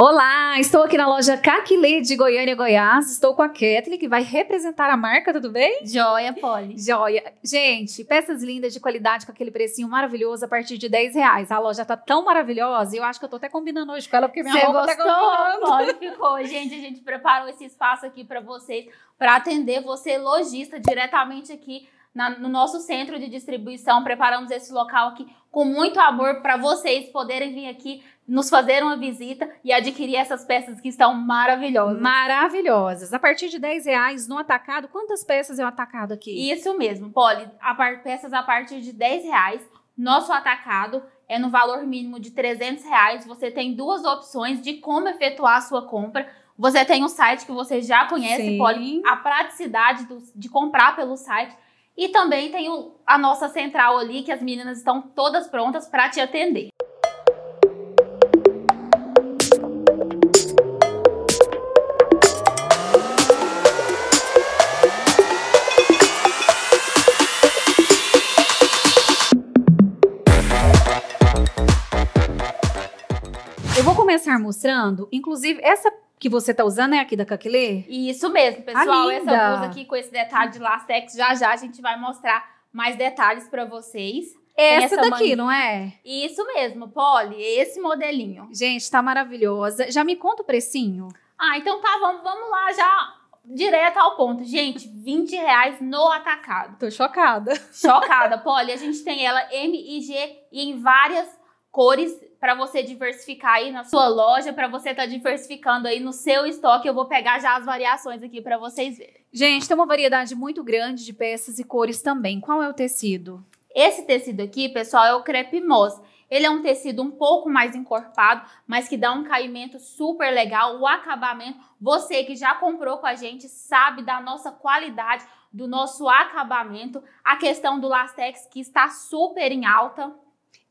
Olá, estou aqui na loja Caquilê de Goiânia, Goiás. Estou com a Kathleen, que vai representar a marca, tudo bem? Joia, Poli. Joia. Gente, peças lindas de qualidade com aquele precinho maravilhoso a partir de 10 reais. A loja tá tão maravilhosa e eu acho que eu tô até combinando hoje com ela, porque minha roupa tá gostou? tá Poli ficou. Gente, a gente preparou esse espaço aqui para vocês, para atender você, lojista, diretamente aqui na, no nosso centro de distribuição. Preparamos esse local aqui com muito amor para vocês poderem vir aqui nos fazer uma visita e adquirir essas peças que estão maravilhosas. Maravilhosas. A partir de 10 reais no atacado, quantas peças é o atacado aqui? Isso mesmo, Poli. A par, peças a partir de 10 reais. Nosso atacado é no valor mínimo de 300 reais. Você tem duas opções de como efetuar a sua compra. Você tem um site que você já conhece, Sim. Poli. A praticidade do, de comprar pelo site e também tem o, a nossa central ali, que as meninas estão todas prontas para te atender. Eu vou começar mostrando, inclusive, essa que você tá usando é aqui da Caquelê? Isso mesmo, pessoal. Ah, essa blusa aqui com esse detalhe de lastex, já já a gente vai mostrar mais detalhes para vocês. Essa, essa daqui, não é? Isso mesmo, Polly, esse modelinho. Gente, tá maravilhosa. Já me conta o precinho. Ah, então tá, vamos, vamos lá já direto ao ponto. Gente, 20 reais no atacado. Tô chocada. Chocada, Polly. A gente tem ela M e G e em várias cores para você diversificar aí na sua loja, para você estar tá diversificando aí no seu estoque. Eu vou pegar já as variações aqui para vocês verem. Gente, tem uma variedade muito grande de peças e cores também. Qual é o tecido? Esse tecido aqui, pessoal, é o crepe moss. Ele é um tecido um pouco mais encorpado, mas que dá um caimento super legal. O acabamento, você que já comprou com a gente sabe da nossa qualidade, do nosso acabamento. A questão do lastex que está super em alta.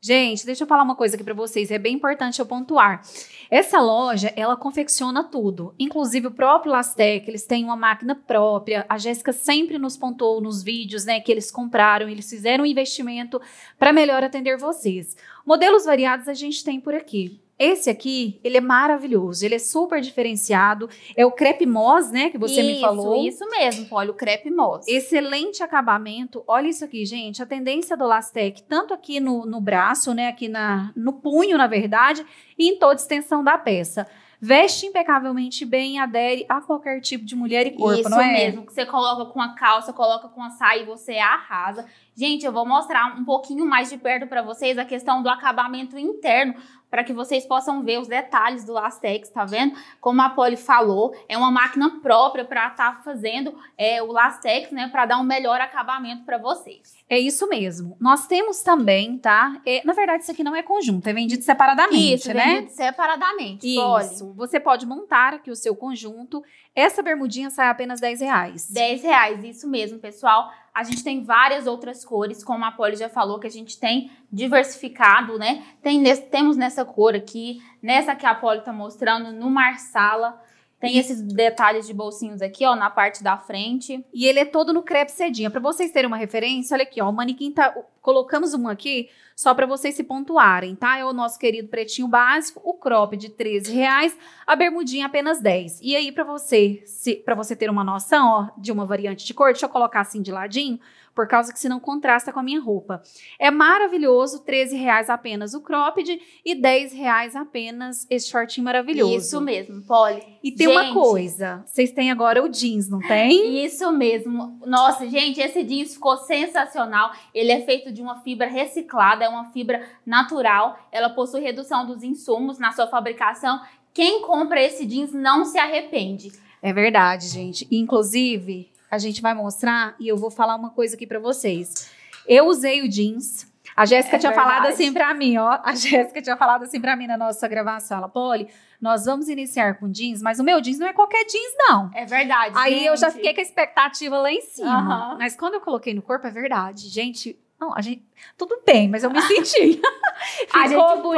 Gente, deixa eu falar uma coisa aqui para vocês, é bem importante eu pontuar. Essa loja, ela confecciona tudo, inclusive o próprio Lastec, eles têm uma máquina própria. A Jéssica sempre nos pontuou nos vídeos, né, que eles compraram, eles fizeram um investimento para melhor atender vocês. Modelos variados a gente tem por aqui. Esse aqui, ele é maravilhoso, ele é super diferenciado. É o crepe moss, né, que você isso, me falou. Isso, isso mesmo, olha, o crepe moss. Excelente acabamento. Olha isso aqui, gente, a tendência do Lastec, tanto aqui no, no braço, né, aqui na, no punho, na verdade, e em toda extensão da peça. Veste impecavelmente bem adere a qualquer tipo de mulher e corpo, Isso não é? Isso mesmo, que você coloca com a calça, coloca com a saia e você arrasa. Gente, eu vou mostrar um pouquinho mais de perto para vocês a questão do acabamento interno, para que vocês possam ver os detalhes do Lastex, tá vendo? Como a Poli falou, é uma máquina própria para estar tá fazendo é, o Lastex, né, para dar um melhor acabamento para vocês. É isso mesmo. Nós temos também, tá? É, na verdade, isso aqui não é conjunto, é vendido separadamente, isso, né? vendido separadamente, Isso. Poli. Você pode montar aqui o seu conjunto. Essa bermudinha sai apenas 10 reais. 10 reais, isso mesmo, pessoal. A gente tem várias outras cores, como a Poli já falou, que a gente tem diversificado, né? Tem, temos nessa nessa cor aqui, nessa que a Poli tá mostrando, no Marsala. Tem esses detalhes de bolsinhos aqui, ó, na parte da frente. E ele é todo no crepe cedinha. Para vocês terem uma referência, olha aqui, ó, o manequim tá... Colocamos um aqui só para vocês se pontuarem, tá? É o nosso querido pretinho básico, o crop de 13 reais, a bermudinha apenas 10. E aí, para você, se... para você ter uma noção, ó, de uma variante de cor, deixa eu colocar assim de ladinho, por causa que não contrasta com a minha roupa. É maravilhoso, 13 reais apenas o cropped e 10 reais apenas esse shortinho maravilhoso. Isso mesmo, Polly. E tem gente, uma coisa, vocês têm agora o jeans, não tem? Isso mesmo. Nossa, gente, esse jeans ficou sensacional. Ele é feito de uma fibra reciclada, é uma fibra natural. Ela possui redução dos insumos na sua fabricação. Quem compra esse jeans não se arrepende. É verdade, gente. Inclusive, a gente vai mostrar e eu vou falar uma coisa aqui para vocês. Eu usei o jeans. A Jéssica é tinha verdade. falado assim para mim, ó. A Jéssica tinha falado assim para mim na nossa gravação. Ela, Poli, nós vamos iniciar com jeans, mas o meu jeans não é qualquer jeans, não. É verdade. Aí gente. eu já fiquei com a expectativa lá em cima. Mas quando eu coloquei no corpo, é verdade. Gente, não, a gente. Tudo bem, mas eu me senti. Ficou bonito.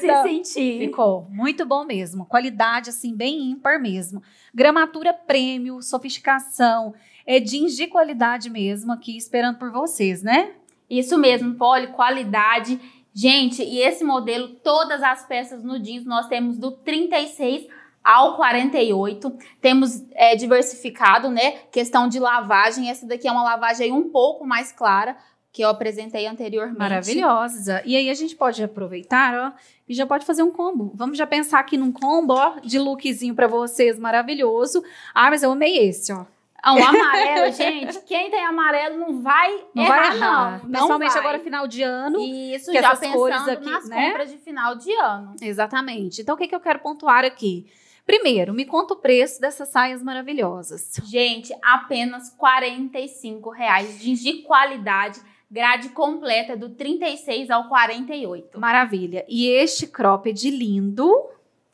bonita. se senti. Ficou muito bom mesmo. Qualidade, assim, bem ímpar mesmo. Gramatura prêmio, sofisticação. É jeans de qualidade mesmo aqui esperando por vocês, né? Isso mesmo, Poli, qualidade. Gente, e esse modelo, todas as peças no jeans, nós temos do 36 ao 48. Temos é, diversificado, né? Questão de lavagem. Essa daqui é uma lavagem um pouco mais clara, que eu apresentei anteriormente. Maravilhosa. E aí a gente pode aproveitar, ó, e já pode fazer um combo. Vamos já pensar aqui num combo, ó, de lookzinho para vocês, maravilhoso. Ah, mas eu amei esse, ó. Ah, um amarelo, gente, quem tem amarelo não vai não errar, vai errar. não. Principalmente não agora final de ano. Isso, que já essas pensando cores aqui, nas né? compras de final de ano. Exatamente. Então, o que, que eu quero pontuar aqui? Primeiro, me conta o preço dessas saias maravilhosas. Gente, apenas R$ reais jeans de qualidade, grade completa do 36 ao 48. Maravilha. E este cropped lindo?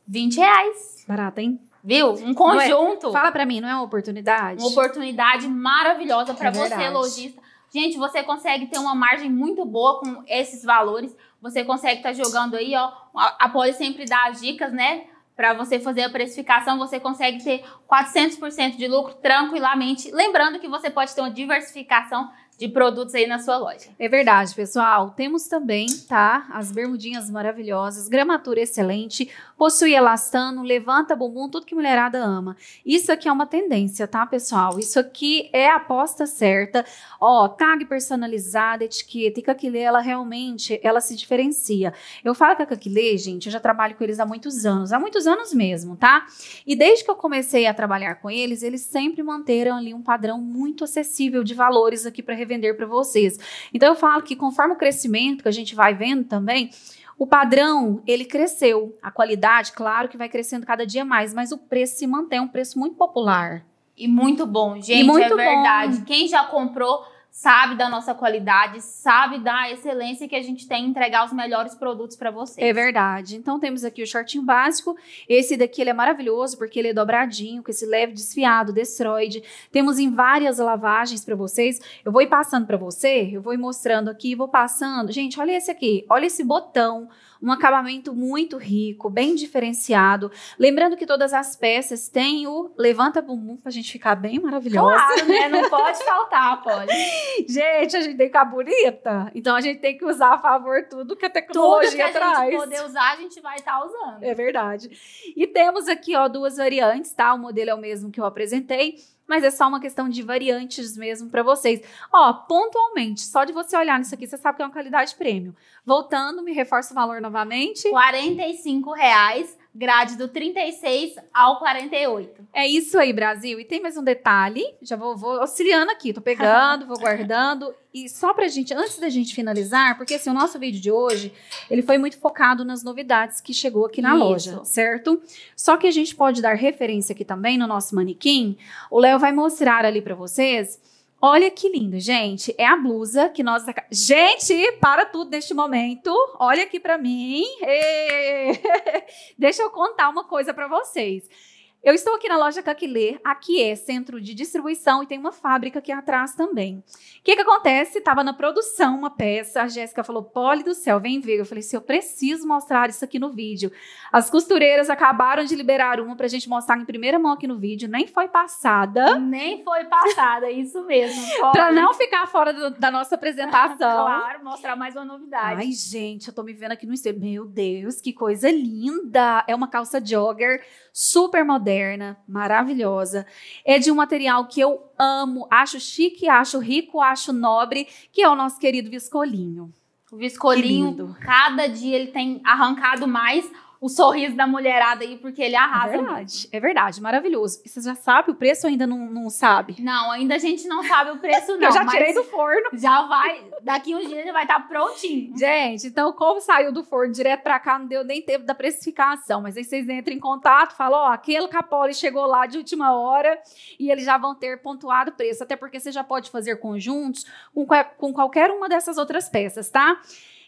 20 reais. Barato, hein? viu? É? Um conjunto. É, fala para mim, não é uma oportunidade? Uma oportunidade maravilhosa para é você, lojista. Gente, você consegue ter uma margem muito boa com esses valores. Você consegue estar tá jogando aí, ó. A Poli sempre dá as dicas, né? Para você fazer a precificação, você consegue ter 400% de lucro tranquilamente. Lembrando que você pode ter uma diversificação de produtos aí na sua loja. É verdade, pessoal. Temos também, tá? As bermudinhas maravilhosas, gramatura excelente, possui elastano, levanta bumbum, tudo que mulherada ama. Isso aqui é uma tendência, tá, pessoal? Isso aqui é a aposta certa. Ó, tag personalizada, etiqueta e caquilê, ela realmente, ela se diferencia. Eu falo que a caquilê, gente, eu já trabalho com eles há muitos anos, há muitos anos mesmo, tá? E desde que eu comecei a trabalhar com eles, eles sempre manteram ali um padrão muito acessível de valores aqui para revender para vocês. Então eu falo que conforme o crescimento que a gente vai vendo também, o padrão, ele cresceu. A qualidade, claro que vai crescendo cada dia mais, mas o preço se mantém, é um preço muito popular. E muito bom, gente, é muito é verdade. Bom. Quem já comprou sabe da nossa qualidade, sabe da excelência que a gente tem em entregar os melhores produtos para vocês. É verdade. Então temos aqui o shortinho básico. Esse daqui ele é maravilhoso porque ele é dobradinho, com esse leve desfiado, destroide. Temos em várias lavagens para vocês. Eu vou ir passando para você, eu vou ir mostrando aqui, vou passando. Gente, olha esse aqui, olha esse botão um acabamento muito rico, bem diferenciado. Lembrando que todas as peças têm o levanta bumbum pra gente ficar bem maravilhosa. Claro, né? Não pode faltar, pode. gente, a gente tem que ficar bonita. Então a gente tem que usar a favor tudo que a tecnologia tudo que a traz. gente poder usar, a gente vai estar tá usando. É verdade. E temos aqui, ó, duas variantes, tá? O modelo é o mesmo que eu apresentei mas é só uma questão de variantes mesmo para vocês. Ó, pontualmente, só de você olhar nisso aqui, você sabe que é uma qualidade prêmio. Voltando, me reforça o valor novamente. R$ reais grade do 36 ao 48. É isso aí, Brasil. E tem mais um detalhe, já vou, vou auxiliando aqui, tô pegando, vou guardando. E só pra gente, antes da gente finalizar, porque assim, o nosso vídeo de hoje, ele foi muito focado nas novidades que chegou aqui na isso. loja, certo? Só que a gente pode dar referência aqui também no nosso manequim. O Léo vai mostrar ali para vocês Olha que lindo, gente. É a blusa que nós. Gente, para tudo neste momento. Olha aqui para mim. Ei. Deixa eu contar uma coisa para vocês. Eu estou aqui na loja Caquiler, aqui é centro de distribuição e tem uma fábrica aqui atrás também. O que, que acontece? Estava na produção uma peça, a Jéssica falou, Poli do céu, vem ver. Eu falei, se eu preciso mostrar isso aqui no vídeo. As costureiras acabaram de liberar uma para a gente mostrar em primeira mão aqui no vídeo, nem foi passada. Nem foi passada, é isso mesmo. para não ficar fora do, da nossa apresentação. claro, mostrar mais uma novidade. Ai, gente, eu tô me vendo aqui no espelho. Meu Deus, que coisa linda! É uma calça jogger super moderna moderna, maravilhosa. É de um material que eu amo, acho chique, acho rico, acho nobre, que é o nosso querido viscolinho. O viscolinho, que cada dia ele tem arrancado mais o sorriso da mulherada aí, porque ele arrasa. É verdade, muito. é verdade, maravilhoso. você já sabe o preço ou ainda não, não sabe? Não, ainda a gente não sabe o preço, não. Eu já tirei do forno. Já vai, daqui uns dias já vai estar tá prontinho. Gente, então como saiu do forno direto pra cá, não deu nem tempo da precificação, mas aí vocês entram em contato, falam, ó, aquele Capoli chegou lá de última hora e eles já vão ter pontuado o preço, até porque você já pode fazer conjuntos com, com qualquer uma dessas outras peças, tá?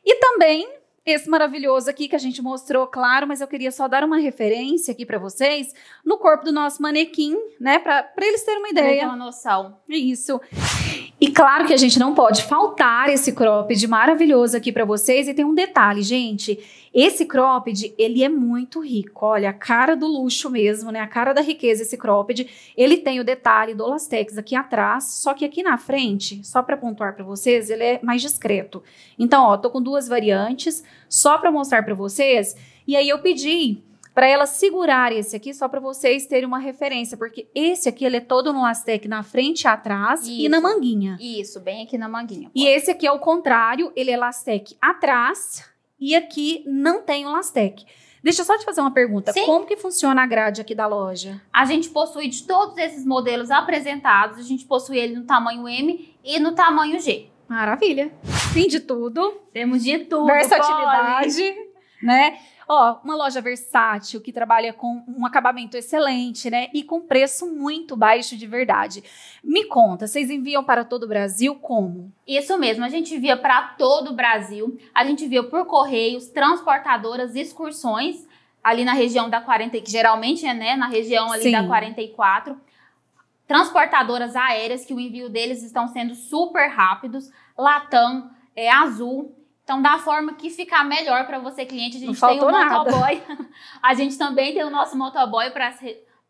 E também esse maravilhoso aqui que a gente mostrou, claro, mas eu queria só dar uma referência aqui para vocês no corpo do nosso manequim, né? Para eles terem uma ideia. Pra uma noção. Isso. E claro que a gente não pode faltar esse cropped maravilhoso aqui para vocês. E tem um detalhe, gente. Esse cropped, ele é muito rico. Olha, a cara do luxo mesmo, né? A cara da riqueza esse cropped. Ele tem o detalhe do lastex aqui atrás, só que aqui na frente, só para pontuar para vocês, ele é mais discreto. Então, ó, tô com duas variantes, só para mostrar para vocês. E aí eu pedi para ela segurar esse aqui, só para vocês terem uma referência, porque esse aqui ele é todo no lastec na frente e atrás isso, e na manguinha. Isso, bem aqui na manguinha. Pode. E esse aqui é o contrário, ele é lastec atrás e aqui não tem o lastec. Deixa eu só te fazer uma pergunta. Sim. Como que funciona a grade aqui da loja? A gente possui de todos esses modelos apresentados, a gente possui ele no tamanho M e no tamanho G. Maravilha. Fim de tudo. Temos de tudo. Versatilidade, pode. né? Ó, uma loja versátil que trabalha com um acabamento excelente, né? E com preço muito baixo de verdade. Me conta, vocês enviam para todo o Brasil como? Isso mesmo, a gente envia para todo o Brasil. A gente envia por correios, transportadoras, excursões ali na região da 40, que geralmente é, né, na região ali Sim. da 44 transportadoras aéreas que o envio deles estão sendo super rápidos, Latam, é, Azul então, da forma que ficar melhor para você, cliente, a gente tem o nada. motoboy. a gente também tem o nosso motoboy pra,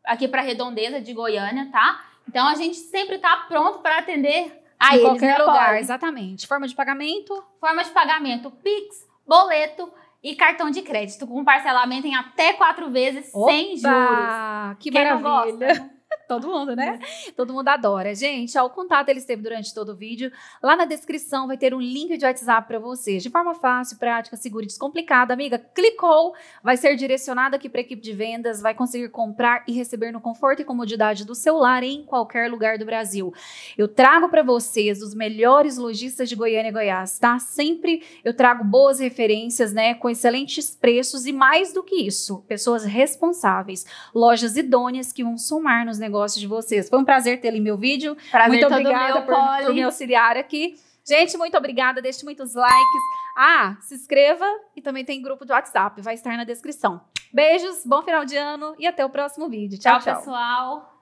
aqui para a Redondeza de Goiânia, tá? Então, a gente sempre está pronto para atender a em eles, qualquer né, lugar, exatamente. Forma de pagamento? Forma de pagamento, Pix, boleto e cartão de crédito, com parcelamento em até quatro vezes Opa, sem juros. Que Quem maravilha! Né? Todo mundo, né? É. Todo mundo adora. Gente, ó, o contato ele esteve durante todo o vídeo. Lá na descrição vai ter um link de WhatsApp para vocês. De forma fácil, prática, segura e descomplicada. Amiga, clicou, vai ser direcionada aqui para a equipe de vendas, vai conseguir comprar e receber no conforto e comodidade do seu lar em qualquer lugar do Brasil. Eu trago para vocês os melhores lojistas de Goiânia e Goiás, tá? Sempre eu trago boas referências, né? Com excelentes preços e mais do que isso, pessoas responsáveis, lojas idôneas que vão somar nos negócios de vocês. Foi um prazer tê-lo em meu vídeo. Prazer muito obrigada meu, por, por me auxiliar aqui. Gente, muito obrigada. Deixe muitos likes. Ah, se inscreva e também tem grupo do WhatsApp. Vai estar na descrição. Beijos, bom final de ano e até o próximo vídeo. Tchau, tchau. tchau. pessoal.